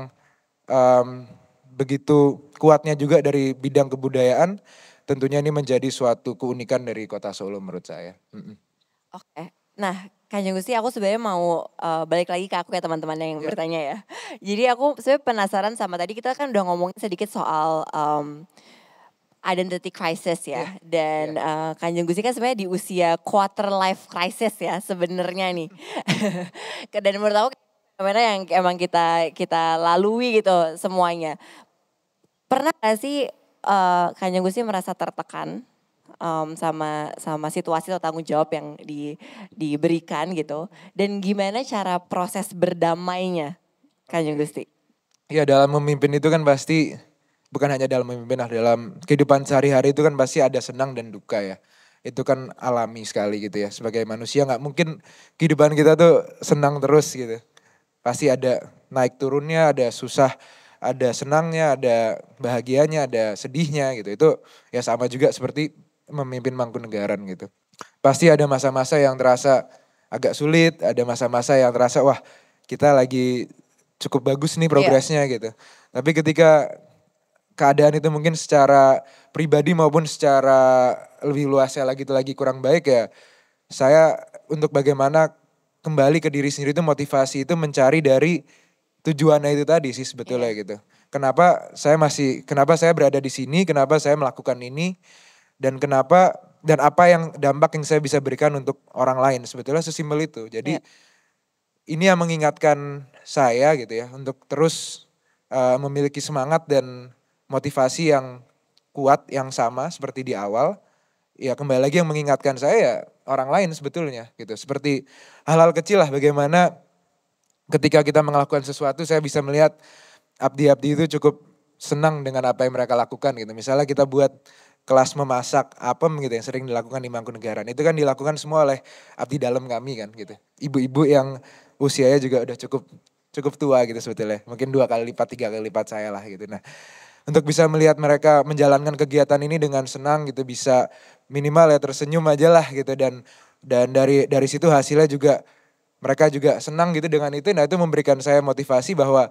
um, begitu kuatnya juga dari bidang kebudayaan. Tentunya ini menjadi suatu keunikan dari kota Solo menurut saya. Oke, okay. nah Kanjeng Gusti aku sebenarnya mau uh, balik lagi ke aku ya teman-teman yang yeah. bertanya ya. Jadi aku sebenarnya penasaran sama tadi kita kan udah ngomongin sedikit soal... Um, identity crisis ya. Yeah. Dan yeah. Uh, Kanjeng Gusi kan sebenarnya di usia quarter life crisis ya sebenarnya nih. *laughs* Dan menurut aku fenomena yang emang kita kita lalui gitu semuanya. Pernah gak sih uh, Kanjeng Gusi merasa tertekan um, sama sama situasi atau tanggung jawab yang di diberikan gitu? Dan gimana cara proses berdamainya Kanjeng Gusti? Ya dalam memimpin itu kan pasti bukan hanya dalam memimpin lah dalam kehidupan sehari-hari itu kan pasti ada senang dan duka ya itu kan alami sekali gitu ya sebagai manusia nggak mungkin kehidupan kita tuh senang terus gitu pasti ada naik turunnya ada susah ada senangnya ada bahagianya ada sedihnya gitu itu ya sama juga seperti memimpin mangkunegaran gitu pasti ada masa-masa yang terasa agak sulit ada masa-masa yang terasa wah kita lagi cukup bagus nih iya. progresnya yeah. gitu tapi ketika keadaan itu mungkin secara pribadi maupun secara lebih luasnya lagi itu lagi kurang baik ya saya untuk bagaimana kembali ke diri sendiri itu motivasi itu mencari dari tujuannya itu tadi sih sebetulnya yeah. gitu kenapa saya masih kenapa saya berada di sini kenapa saya melakukan ini dan kenapa dan apa yang dampak yang saya bisa berikan untuk orang lain sebetulnya sesimpel itu jadi yeah. ini yang mengingatkan saya gitu ya untuk terus uh, memiliki semangat dan motivasi yang kuat yang sama seperti di awal ya kembali lagi yang mengingatkan saya ya orang lain sebetulnya gitu seperti hal-hal kecil lah bagaimana ketika kita melakukan sesuatu saya bisa melihat abdi-abdi itu cukup senang dengan apa yang mereka lakukan gitu misalnya kita buat kelas memasak apa gitu yang sering dilakukan di Mangkunegaran itu kan dilakukan semua oleh abdi dalam kami kan gitu ibu-ibu yang usianya juga udah cukup cukup tua gitu sebetulnya mungkin dua kali lipat tiga kali lipat saya lah gitu nah untuk bisa melihat mereka menjalankan kegiatan ini dengan senang gitu bisa minimal ya tersenyum aja lah gitu dan dan dari dari situ hasilnya juga mereka juga senang gitu dengan itu nah itu memberikan saya motivasi bahwa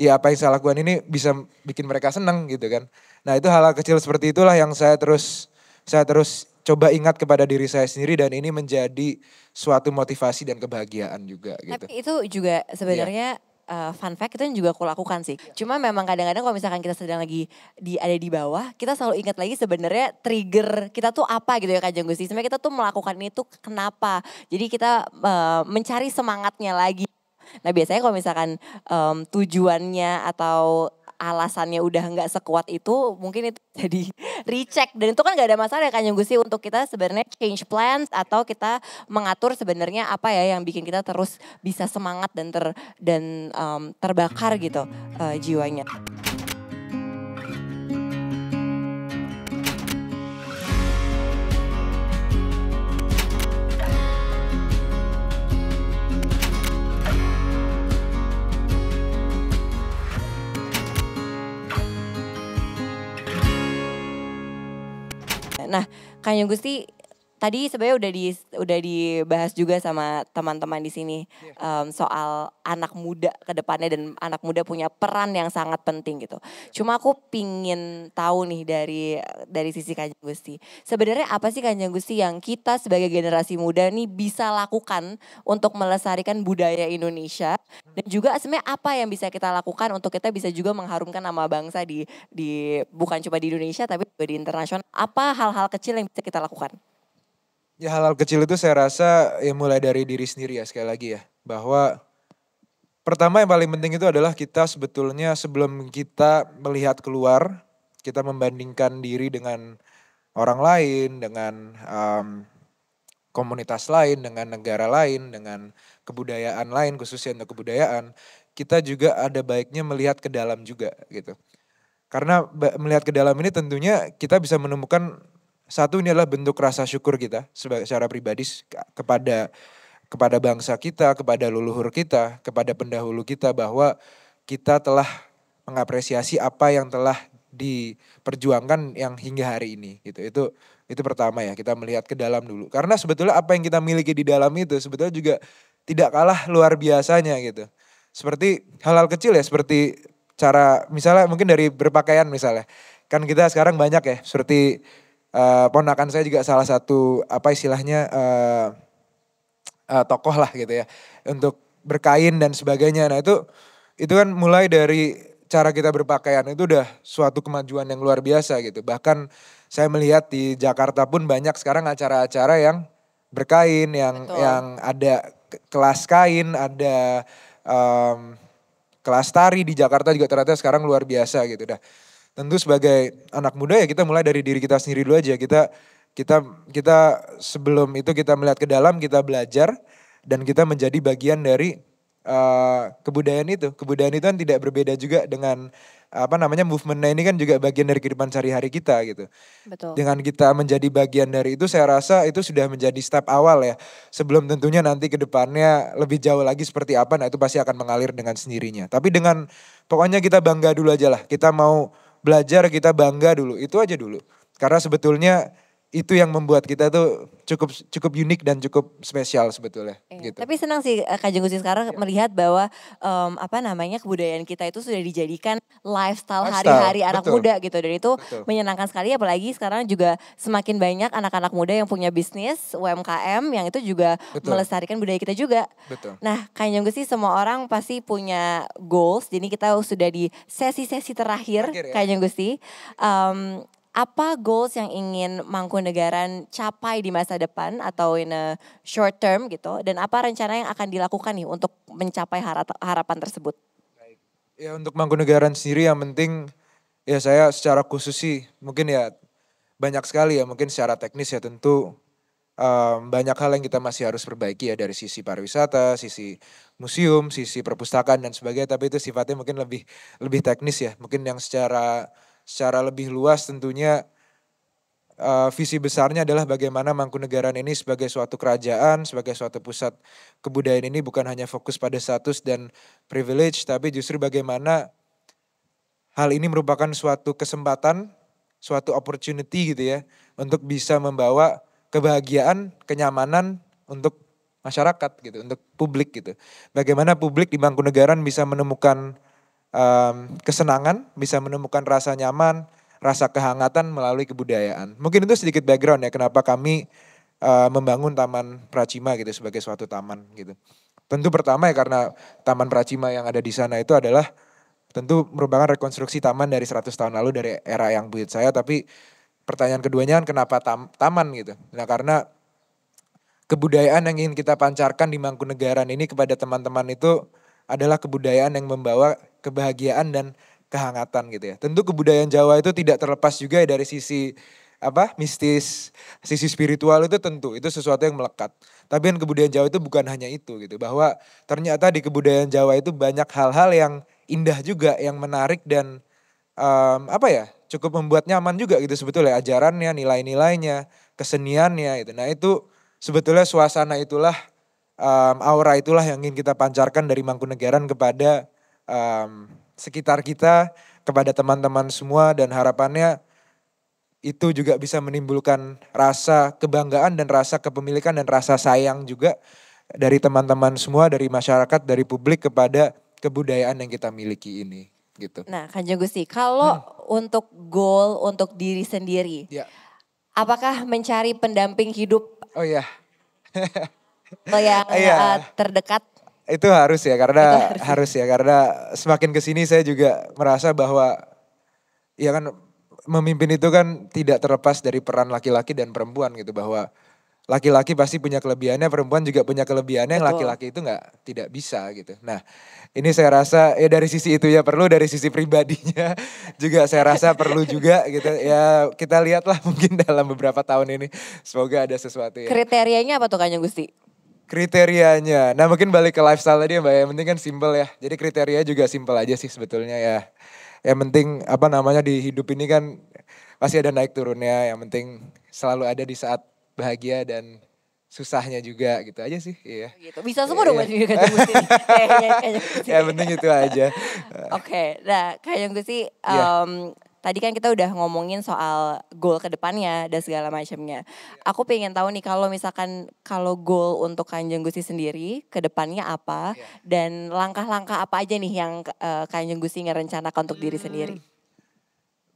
ya apa yang saya lakukan ini bisa bikin mereka senang gitu kan nah itu hal-hal kecil seperti itulah yang saya terus saya terus coba ingat kepada diri saya sendiri dan ini menjadi suatu motivasi dan kebahagiaan juga gitu. Tapi itu juga sebenarnya iya uh, fun fact itu yang juga aku lakukan sih. Iya. Cuma memang kadang-kadang kalau misalkan kita sedang lagi di ada di bawah, kita selalu ingat lagi sebenarnya trigger kita tuh apa gitu ya Kak Janggusti. Sebenarnya kita tuh melakukan itu kenapa. Jadi kita uh, mencari semangatnya lagi. Nah biasanya kalau misalkan um, tujuannya atau alasannya udah nggak sekuat itu mungkin itu *laughs* jadi recheck dan itu kan nggak ada masalah ya kan yang sih untuk kita sebenarnya change plans atau kita mengatur sebenarnya apa ya yang bikin kita terus bisa semangat dan ter dan um, terbakar gitu uh, jiwanya. Kayaknya Gusti tadi sebenarnya udah di udah dibahas juga sama teman-teman di sini iya. um, soal anak muda ke depannya dan anak muda punya peran yang sangat penting gitu. Cuma aku pingin tahu nih dari dari sisi Kanjeng Gusti. Sebenarnya apa sih Kanjeng Gusti yang kita sebagai generasi muda nih bisa lakukan untuk melestarikan budaya Indonesia dan juga sebenarnya apa yang bisa kita lakukan untuk kita bisa juga mengharumkan nama bangsa di di bukan cuma di Indonesia tapi juga di internasional. Apa hal-hal kecil yang bisa kita lakukan? Ya hal-hal kecil itu saya rasa ya mulai dari diri sendiri ya sekali lagi ya. Bahwa pertama yang paling penting itu adalah kita sebetulnya sebelum kita melihat keluar, kita membandingkan diri dengan orang lain, dengan um, komunitas lain, dengan negara lain, dengan kebudayaan lain khususnya untuk kebudayaan, kita juga ada baiknya melihat ke dalam juga gitu. Karena melihat ke dalam ini tentunya kita bisa menemukan satu ini adalah bentuk rasa syukur kita sebagai secara pribadi kepada kepada bangsa kita, kepada leluhur kita, kepada pendahulu kita bahwa kita telah mengapresiasi apa yang telah diperjuangkan yang hingga hari ini gitu. Itu itu pertama ya, kita melihat ke dalam dulu. Karena sebetulnya apa yang kita miliki di dalam itu sebetulnya juga tidak kalah luar biasanya gitu. Seperti hal-hal kecil ya, seperti cara misalnya mungkin dari berpakaian misalnya. Kan kita sekarang banyak ya, seperti uh, ponakan saya juga salah satu apa istilahnya uh, uh, tokoh lah gitu ya untuk berkain dan sebagainya. Nah itu itu kan mulai dari cara kita berpakaian itu udah suatu kemajuan yang luar biasa gitu. Bahkan saya melihat di Jakarta pun banyak sekarang acara-acara yang berkain, yang Betul. yang ada kelas kain, ada um, kelas tari di Jakarta juga ternyata sekarang luar biasa gitu dah tentu sebagai anak muda ya kita mulai dari diri kita sendiri dulu aja. Kita kita kita sebelum itu kita melihat ke dalam, kita belajar dan kita menjadi bagian dari uh, kebudayaan itu. Kebudayaan itu kan tidak berbeda juga dengan apa namanya movementnya ini kan juga bagian dari kehidupan sehari-hari kita gitu. Betul. Dengan kita menjadi bagian dari itu saya rasa itu sudah menjadi step awal ya. Sebelum tentunya nanti ke depannya lebih jauh lagi seperti apa nah itu pasti akan mengalir dengan sendirinya. Tapi dengan pokoknya kita bangga dulu aja lah. Kita mau belajar kita bangga dulu itu aja dulu karena sebetulnya itu yang membuat kita tuh cukup cukup unik dan cukup spesial sebetulnya. Eh, Gitu. Tapi senang sih eh, Kak Jenggusi sekarang yeah. melihat bahwa um, apa namanya kebudayaan kita itu sudah dijadikan lifestyle hari-hari anak muda gitu dan itu betul. menyenangkan sekali apalagi sekarang juga semakin banyak anak-anak muda yang punya bisnis UMKM yang itu juga betul. melestarikan budaya kita juga. Betul. Nah Kak Jenggusi semua orang pasti punya goals jadi kita sudah di sesi-sesi terakhir, terakhir ya? Kak Jenggusi. Um, apa goals yang ingin Mangkunegaran capai di masa depan atau in a short term gitu dan apa rencana yang akan dilakukan nih untuk mencapai harapan tersebut? Ya untuk Mangkunegaran sendiri yang penting ya saya secara khusus sih mungkin ya banyak sekali ya mungkin secara teknis ya tentu um, banyak hal yang kita masih harus perbaiki ya dari sisi pariwisata, sisi museum, sisi perpustakaan dan sebagainya tapi itu sifatnya mungkin lebih lebih teknis ya mungkin yang secara secara lebih luas tentunya uh, visi besarnya adalah bagaimana Mangkunegaran ini sebagai suatu kerajaan, sebagai suatu pusat kebudayaan ini bukan hanya fokus pada status dan privilege, tapi justru bagaimana hal ini merupakan suatu kesempatan, suatu opportunity gitu ya, untuk bisa membawa kebahagiaan, kenyamanan untuk masyarakat gitu, untuk publik gitu. Bagaimana publik di Mangkunegaran bisa menemukan um, kesenangan, bisa menemukan rasa nyaman, rasa kehangatan melalui kebudayaan. Mungkin itu sedikit background ya kenapa kami uh, membangun Taman Pracima gitu sebagai suatu taman gitu. Tentu pertama ya karena Taman Pracima yang ada di sana itu adalah tentu merupakan rekonstruksi taman dari 100 tahun lalu dari era yang buyut saya tapi pertanyaan keduanya kan kenapa tam taman gitu. Nah karena kebudayaan yang ingin kita pancarkan di Mangkunegaran ini kepada teman-teman itu adalah kebudayaan yang membawa kebahagiaan dan kehangatan gitu ya. Tentu kebudayaan Jawa itu tidak terlepas juga ya dari sisi apa mistis, sisi spiritual itu tentu itu sesuatu yang melekat. Tapi kan kebudayaan Jawa itu bukan hanya itu gitu, bahwa ternyata di kebudayaan Jawa itu banyak hal-hal yang indah juga, yang menarik dan um, apa ya cukup membuat nyaman juga gitu sebetulnya ajarannya, nilai-nilainya, keseniannya itu. Nah itu sebetulnya suasana itulah um, aura itulah yang ingin kita pancarkan dari Mangkunegaran kepada um, sekitar kita, kepada teman-teman semua dan harapannya itu juga bisa menimbulkan rasa kebanggaan dan rasa kepemilikan dan rasa sayang juga dari teman-teman semua, dari masyarakat, dari publik kepada kebudayaan yang kita miliki ini gitu. Nah, Kanjeng Gusti, kalau hmm. untuk goal untuk diri sendiri, ya. apakah mencari pendamping hidup? Oh ya, yeah. yang yeah. Iya. uh, terdekat itu harus ya karena harus. Ya. harus ya karena semakin kesini saya juga merasa bahwa ya kan memimpin itu kan tidak terlepas dari peran laki-laki dan perempuan gitu bahwa laki-laki pasti punya kelebihannya, perempuan juga punya kelebihannya yang laki-laki itu nggak tidak bisa gitu. Nah, ini saya rasa ya dari sisi itu ya perlu, dari sisi pribadinya *laughs* juga saya rasa perlu juga gitu. Ya kita lihatlah *laughs* mungkin dalam beberapa tahun ini semoga ada sesuatu ya. Kriterianya apa tuh Kang Gusti? kriterianya. Nah mungkin balik ke lifestyle tadi ya mbak, ya. yang penting kan simple ya. Jadi kriteria juga simple aja sih sebetulnya ya. Yang penting apa namanya di hidup ini kan pasti ada naik turunnya. Yang penting selalu ada di saat bahagia dan susahnya juga gitu aja sih iya oh gitu bisa semua dong iya. juga *laughs* ya penting itu aja oke okay, nah kayak gue sih um, iya. yeah Tadi kan kita udah ngomongin soal goal ke depannya dan segala macamnya. Iya. Aku pengen tahu nih kalau misalkan kalau goal untuk Kanjeng Gusi sendiri ke depannya apa iya. dan langkah-langkah apa aja nih yang uh, Kanjeng Gusi ngerencanakan untuk diri hmm. sendiri?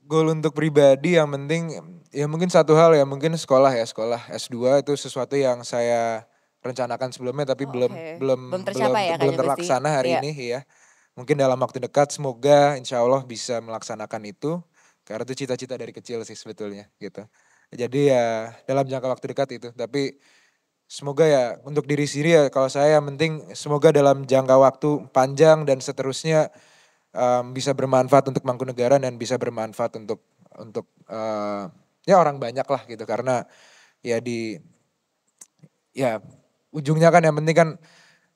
Goal untuk pribadi yang penting ya mungkin satu hal ya mungkin sekolah ya sekolah S2 itu sesuatu yang saya rencanakan sebelumnya tapi oh, belum okay. belum belum tercapai belum, ya, belum terlaksana hari yeah. ini ya mungkin dalam waktu dekat semoga insya Allah bisa melaksanakan itu karena itu cita-cita dari kecil sih sebetulnya gitu. Jadi ya dalam jangka waktu dekat itu. Tapi semoga ya untuk diri sendiri ya kalau saya yang penting semoga dalam jangka waktu panjang dan seterusnya um, bisa bermanfaat untuk negara dan bisa bermanfaat untuk untuk uh, ya orang banyak lah gitu karena ya di ya ujungnya kan yang penting kan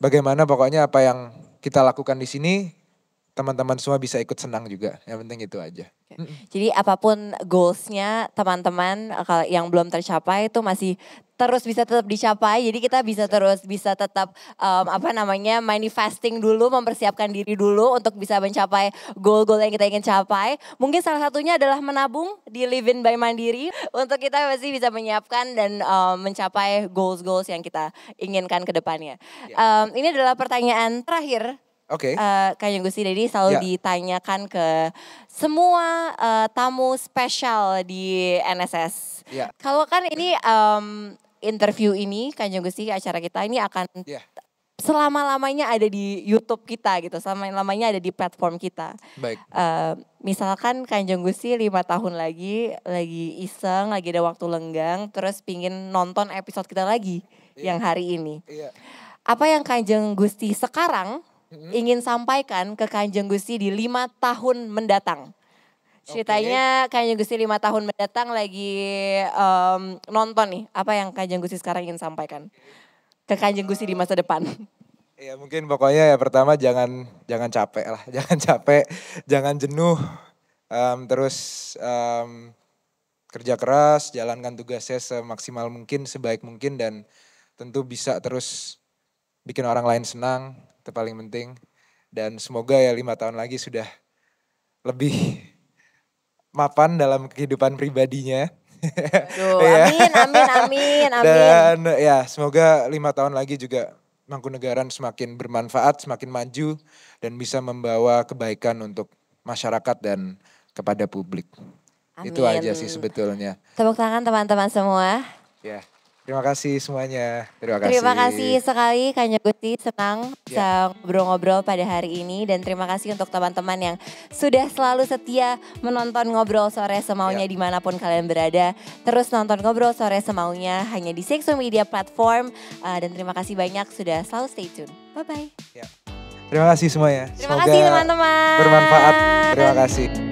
bagaimana pokoknya apa yang kita lakukan di sini teman-teman semua bisa ikut senang juga. Yang penting itu aja. Jadi apapun goalsnya teman-teman eh, kalau yang belum tercapai itu masih terus bisa tetap dicapai. Jadi kita bisa terus bisa tetap um, apa namanya manifesting dulu, mempersiapkan diri dulu untuk bisa mencapai goal-goal yang kita ingin capai. Mungkin salah satunya adalah menabung di Living by Mandiri *laughs* untuk kita masih bisa menyiapkan dan um, mencapai goals-goals yang kita inginkan ke depannya. Um, ini adalah pertanyaan terakhir Oke. Okay. Eh, uh, Gusti jadi selalu yeah. ditanyakan ke semua uh, tamu spesial di NSS. Yeah. Kalau kan ini um, interview ini Kanjeng Gusti acara kita ini akan yeah. selama-lamanya ada di YouTube kita gitu, selama-lamanya ada di platform kita. Baik. Uh, misalkan Kanjeng Gusti lima tahun lagi lagi iseng, lagi ada waktu lenggang, terus pingin nonton episode kita lagi yeah. yang hari ini. Yeah. Apa yang Kanjeng Gusti sekarang Mm-hmm. ingin sampaikan ke Kanjeng Gusti di lima tahun mendatang. Ceritanya okay. Kanjeng Gusti lima tahun mendatang lagi um, nonton nih apa yang Kanjeng Gusti sekarang ingin sampaikan ke Kanjeng Gusti di masa depan. *laughs* Ya mungkin pokoknya ya pertama jangan jangan capek lah, *laughs* jangan capek, jangan jenuh, um, terus um, kerja keras, jalankan tugasnya semaksimal mungkin, sebaik mungkin dan tentu bisa terus bikin orang lain senang, itu paling penting dan semoga ya lima tahun lagi sudah lebih mapan dalam kehidupan pribadinya Aduh, *laughs* iya. amin, amin, amin, amin. Dan ya semoga lima tahun lagi juga Mangkunegaran semakin bermanfaat, semakin maju dan bisa membawa kebaikan untuk masyarakat dan kepada publik. Amin. Itu aja sih sebetulnya. Tepuk tangan teman-teman semua. Ya. Yeah. Terima kasih semuanya. Terima kasih. Terima kasih sekali Kanya Gusti, senang yeah. obrol ngobrol-ngobrol pada hari ini dan terima kasih untuk teman-teman yang sudah selalu setia menonton Ngobrol Sore semaunya yeah. dimanapun kalian berada. Terus nonton Ngobrol Sore semaunya hanya di Sexo Media Platform uh, dan terima kasih banyak sudah selalu stay tune. Bye bye. Yeah. Terima kasih semuanya. Terima Semoga kasih teman-teman. Bermanfaat. Terima kasih.